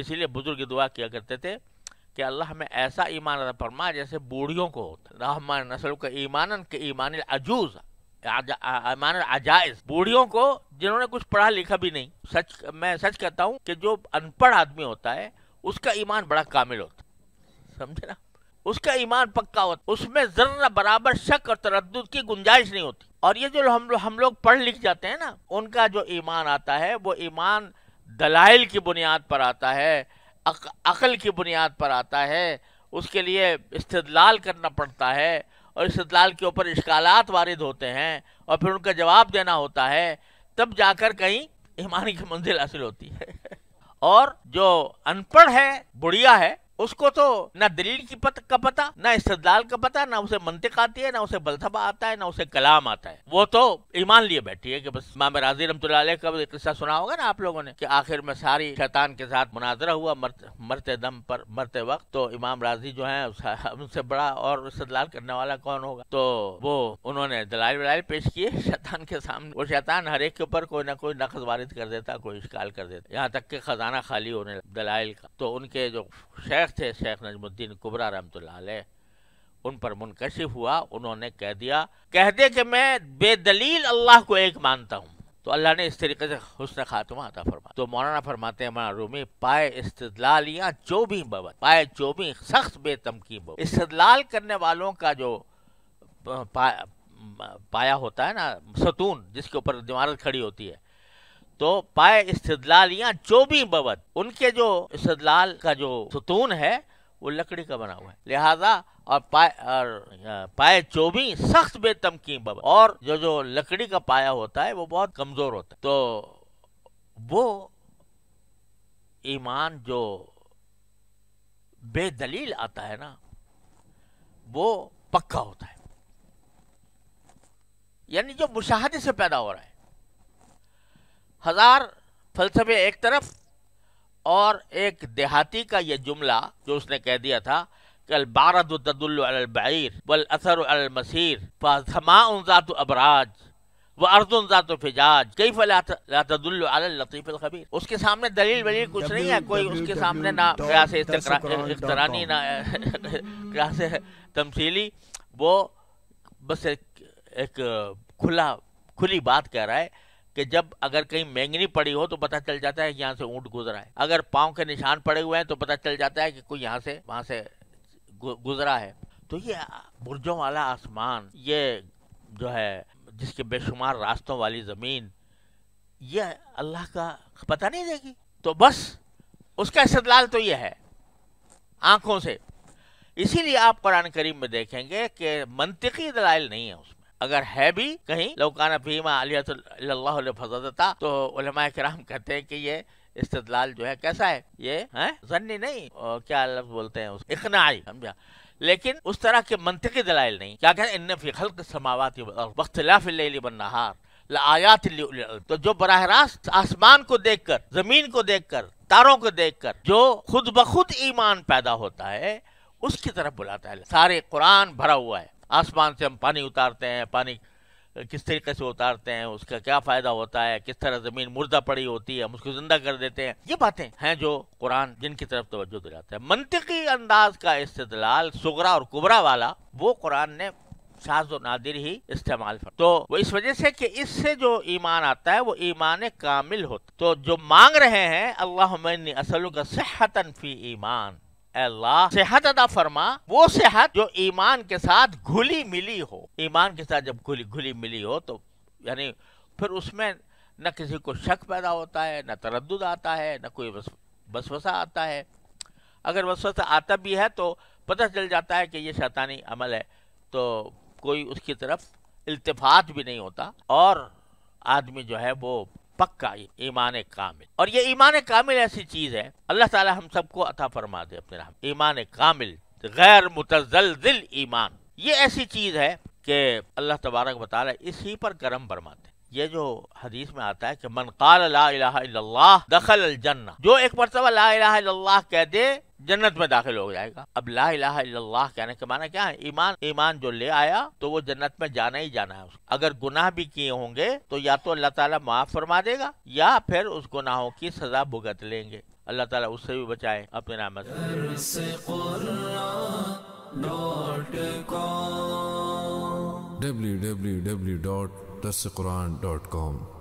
इसीलिए बुजुर्ग दुआ किया करते थे कि अल्लाह हमें ऐसा ईमान अदा फरमा जैसे बूढ़ियों को रहमान नसल के ईमान के ईमान अजूज ईमान अजायज बूढ़ियों को जिन्होंने कुछ पढ़ा लिखा भी नहीं सच मैं सच कहता हूँ कि जो अनपढ़ आदमी होता है उसका ईमान बड़ा कामिल होता समझे ना उसका ईमान पक्का होता उसमें जर्रा बराबर शक और तरद की गुंजाइश नहीं होती और ये जो हम लोग हम लोग पढ़ लिख जाते हैं ना उनका जो ईमान आता है वो ईमान दलाइल की बुनियाद पर आता है अक, अकल की बुनियाद पर आता है उसके लिए इस्तदलाल करना पड़ता है और इस्तदलाल के ऊपर इश्कालात वारिद होते हैं और फिर उनका जवाब देना होता है तब जाकर कहीं ईमान की मंजिल हासिल होती है और जो अनपढ़ है बुढ़िया है उसको तो ना दलील की पत, का पता ना इस्तेदाल का पता ना उसे मंतिक आती है ना उसे बलथबा आता है ना उसे कलाम आता है वो तो ईमान लिए बैठी है कि बस माम राजी रमत का किस्सा सुना होगा ना आप लोगों ने कि आखिर में सारी शैतान के साथ मुनाजरा हुआ मरते, मरते दम पर मरते वक्त तो इमाम राजी जो है उनसे बड़ा और इस्तेदाल करने वाला कौन होगा तो वो उन्होंने दलाल वलाल पेश किए शैतान के सामने वो शैतान हर एक के ऊपर कोई ना कोई नकद वारिद कर देता कोई इश्काल कर देता यहाँ तक के खजाना खाली होने दलाल का तो उनके जो शेख शेख थे शेख नजमुद्दीन कुबरा रहमत उन पर मुनकशिफ हुआ उन्होंने कह दिया कह दे कि मैं बेदलील अल्लाह को एक मानता हूँ तो अल्लाह ने इस तरीके से हुसन खात्मा अता फरमा तो मौलाना फरमाते हैं मौलाना रूमी पाए इस्तलालियाँ जो भी बबत पाए जो भी सख्त बेतमकी बबत इस्तलाल करने वालों का जो पा, पाया होता है ना सतून जिसके ऊपर इमारत खड़ी होती है तो पाए या जो भी बवत उनके जो इस्तलाल का जो सुतून है वो लकड़ी का बना हुआ है लिहाजा और पाए और पाए भी सख्त बेतमकी बबत और जो जो लकड़ी का पाया होता है वो बहुत कमज़ोर होता है तो वो ईमान जो बेदलील आता है ना वो पक्का होता है यानी जो मुशाहदे से पैदा हो रहा है हजार फलसफे एक तरफ और एक देहाती का यह जुमला जो उसने कह दिया था कि अलबारद वल असर अलमसीर फमाजात अबराज व अर्जुन जात फिजाज कई फलातदुल्लतीफ़ खबीर उसके सामने दलील वलील कुछ नहीं है कोई उसके सामने ना क्लास इकतरानी ना से तमसीली वो बस एक खुला खुली बात कह रहा है कि जब अगर कहीं मैंगनी पड़ी हो तो पता चल जाता है कि यहाँ से ऊंट गुजरा है अगर पाँव के निशान पड़े हुए हैं तो पता चल जाता है कि कोई यहाँ से वहाँ से गुजरा है तो ये बुर्जों वाला आसमान ये जो है जिसके बेशुमार रास्तों वाली ज़मीन ये अल्लाह का पता नहीं देगी तो बस उसका इस्तलाल तो ये है आँखों से इसीलिए आप कुरान करीम में देखेंगे कि मनतकी दलाइल नहीं है उसमें अगर है भी कहीं लौकाना भीमा फजलता तो उलमा कराम कहते हैं कि ये इस्तलाल जो है कैसा है ये है जन्नी नहीं और क्या लफ्ज बोलते हैं उसको इकनाई समझा लेकिन उस तरह के मंतिक दलाइल नहीं क्या कहते इन फिखल खल्क समावाती वख्तलाफिल्ली बन्नहार आयात तो जो बरह रास्त आसमान को देखकर जमीन को देखकर तारों को देखकर जो खुद ब खुद ईमान पैदा होता है उसकी तरफ बुलाता है सारे कुरान भरा हुआ है आसमान से हम पानी उतारते हैं पानी किस तरीके से उतारते हैं उसका क्या फ़ायदा होता है किस तरह ज़मीन मुर्दा पड़ी होती है हम उसको ज़िंदा कर देते हैं ये बातें हैं जो कुरान जिनकी तरफ तवज्जो दिलाता है मनतकी अंदाज का इस्तलाल सुगरा और कुबरा वाला वो कुरान ने साज और नादिर ही इस्तेमाल कर तो वो इस वजह से कि इससे जो ईमान आता है वो ईमान कामिल होता तो जो मांग रहे हैं अल्लाह असल का सेहतन फी ईमान अल्लाह सेहत अदा फरमा वो सेहत जो ईमान के साथ घुली मिली हो ईमान के साथ जब घुली घुली मिली हो तो यानी फिर उसमें न किसी को शक पैदा होता है न तरद आता है न कोई बसवसा आता है अगर वसवसा आता भी है तो पता चल जाता है कि ये शैतानी अमल है तो कोई उसकी तरफ इल्तफात भी नहीं होता और आदमी जो है वो पक्का ईमान कामिल और ये ईमान कामिल ऐसी चीज है अल्लाह ताला हम सबको अता फरमा दे अपने राम ईमान कामिल गैर मुतजल ईमान ये ऐसी चीज है कि अल्लाह तबारक बता रहा इसी पर गर्म फरमाते ये जो हदीस में आता है कि मन काल ला दखल जन्ना जो एक मरतबा ला कह दे जन्नत में दाखिल हो जाएगा अब ला इलाहा इल्लल्लाह कहने का माना क्या है ईमान ईमान जो ले आया तो वो जन्नत में जाना ही जाना है अगर गुनाह भी किए होंगे तो या तो अल्लाह ताला माफ फरमा देगा या फिर उस गुनाहों की सजा भुगत लेंगे अल्लाह ताला उससे भी बचाए अपने नाम W W W dot dot com